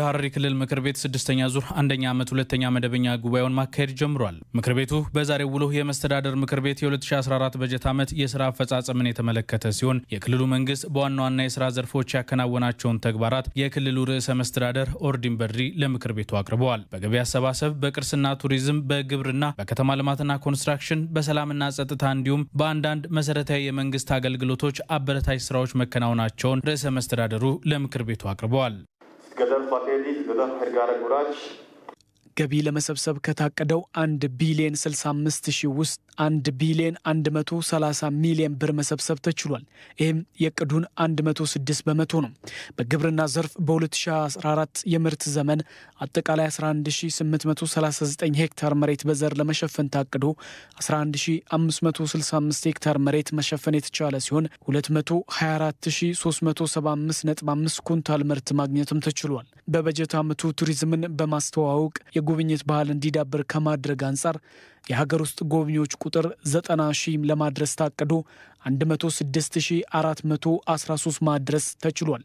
የሐረሪ ክልል ምክር ቤት ስድስተኛ ዙር አንደኛ ዓመት ሁለተኛ መደበኛ ጉባኤውን ማካሄድ ጀምሯል። ምክር ቤቱ በዛሬው ውሎ የመስተዳደር ምክር ቤት የ2014 በጀት ዓመት የስራ አፈጻጸምን የተመለከተ ሲሆን የክልሉ መንግስት በዋና ዋና የስራ ዘርፎች ያከናወናቸውን ተግባራት የክልሉ ርዕሰ መስተዳደር ኦርዲን በድሪ ለምክር ቤቱ አቅርበዋል። በገቢ አሰባሰብ፣ በቅርስና ቱሪዝም፣ በግብርና፣ በከተማ ልማትና ኮንስትራክሽን፣ በሰላምና ጸጥታ እንዲሁም በአንዳንድ መሰረታዊ የመንግስት አገልግሎቶች አበረታች ስራዎች መከናወናቸውን ርዕሰ መስተዳደሩ ለምክር ቤቱ አቅርበዋል። አባቴ ልጅ ገዳ ሕርጋረ ጉራች ገቢ ለመሰብሰብ ከታቀደው 1 ቢሊዮን 65 ሺህ ውስጥ 1 ቢሊዮን 130 ሚሊዮን ብር መሰብሰብ ተችሏል። ይህም የቅዱን 106 በመቶ ነው። በግብርና ዘርፍ በ2014 የምርት ዘመን አጠቃላይ 11839 ሄክታር መሬት በዘር ለመሸፈን ታቅዶ 11565 ሄክታር መሬት መሸፈን የተቻለ ሲሆን 224375.5 ኩንታል ምርት ማግኘትም ተችሏል። በበጀት ዓመቱ ቱሪዝምን በማስተዋወቅ የጉብኝት ባህል እንዲዳብር ከማድረግ አንጻር የሀገር ውስጥ ጎብኚዎች ቁጥር 90 ሺህ ለማድረስ ታቅዶ 106413 ማድረስ ተችሏል።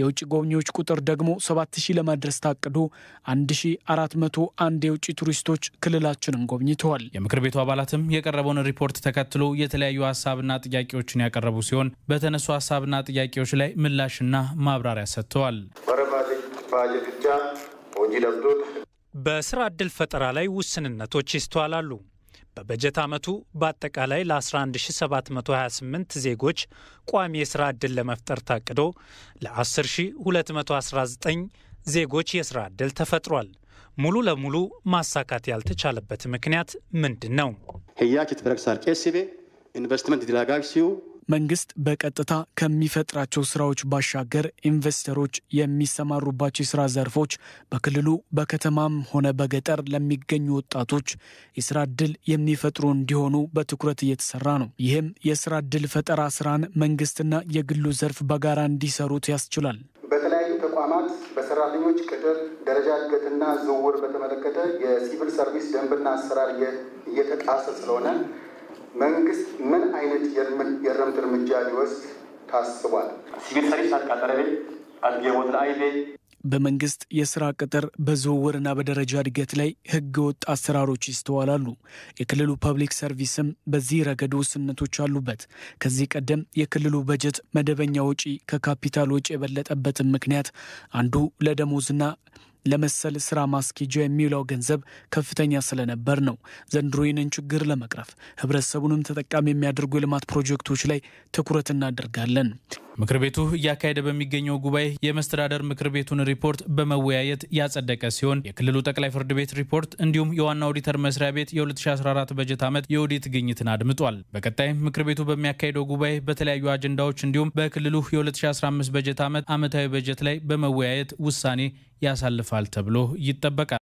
የውጭ ጎብኚዎች ቁጥር ደግሞ 7000 ለማድረስ ታቅዶ 1401 የውጭ ቱሪስቶች ክልላችንን ጎብኝተዋል። የምክር ቤቱ አባላትም የቀረበውን ሪፖርት ተከትሎ የተለያዩ ሀሳብና ጥያቄዎችን ያቀረቡ ሲሆን በተነሱ ሀሳብና ጥያቄዎች ላይ ምላሽና ማብራሪያ ሰጥተዋል። በስራ ዕድል ፈጠራ ላይ ውስንነቶች ይስተዋላሉ። በበጀት ዓመቱ በአጠቃላይ ለ11728 ዜጎች ቋሚ የሥራ ዕድል ለመፍጠር ታቅዶ ለ10219 ዜጎች የሥራ ዕድል ተፈጥሯል። ሙሉ ለሙሉ ማሳካት ያልተቻለበት ምክንያት ምንድን ነው? ህያች ትበረክሳር ቄስቤ ኢንቨስትመንት ዲላጋግ ሲዩ መንግስት በቀጥታ ከሚፈጥራቸው ስራዎች ባሻገር ኢንቨስተሮች የሚሰማሩባቸው የስራ ዘርፎች በክልሉ በከተማም ሆነ በገጠር ለሚገኙ ወጣቶች የስራ እድል የሚፈጥሩ እንዲሆኑ በትኩረት እየተሰራ ነው። ይህም የስራ እድል ፈጠራ ስራን መንግስትና የግሉ ዘርፍ በጋራ እንዲሰሩት ያስችላል። በተለያዩ ተቋማት በሰራተኞች ቅጥር ደረጃ እድገትና ዝውውር በተመለከተ የሲቪል ሰርቪስ ደንብና አሰራር እየተጣሰ ስለሆነ መንግስት ምን አይነት የእርምት እርምጃ ሊወስድ ታስቧል? ሲቪል ሰርቪስ አቃጠረቤ አድጌቦት አይቤ በመንግስት የስራ ቅጥር በዝውውርና በደረጃ እድገት ላይ ህገ ወጥ አሰራሮች ይስተዋላሉ። የክልሉ ፐብሊክ ሰርቪስም በዚህ ረገድ ውስነቶች አሉበት። ከዚህ ቀደም የክልሉ በጀት መደበኛ ወጪ ከካፒታል ወጪ የበለጠበትን ምክንያት አንዱ ለደሞዝና ለመሰል ስራ ማስኬጃ የሚውለው ገንዘብ ከፍተኛ ስለነበር ነው ዘንድሮ ይህንን ችግር ለመቅረፍ ህብረተሰቡንም ተጠቃሚ የሚያደርጉ የልማት ፕሮጀክቶች ላይ ትኩረት እናደርጋለን። ምክር ቤቱ እያካሄደ በሚገኘው ጉባኤ የመስተዳደር ምክር ቤቱን ሪፖርት በመወያየት ያጸደቀ ሲሆን የክልሉ ጠቅላይ ፍርድ ቤት ሪፖርት እንዲሁም የዋና ኦዲተር መስሪያ ቤት የ2014 በጀት ዓመት የኦዲት ግኝትን አድምጧል። በቀጣይም ምክር ቤቱ በሚያካሄደው ጉባኤ በተለያዩ አጀንዳዎች እንዲሁም በክልሉ የ2015 በጀት ዓመት ዓመታዊ በጀት ላይ በመወያየት ውሳኔ ያሳልፋል ተብሎ ይጠበቃል።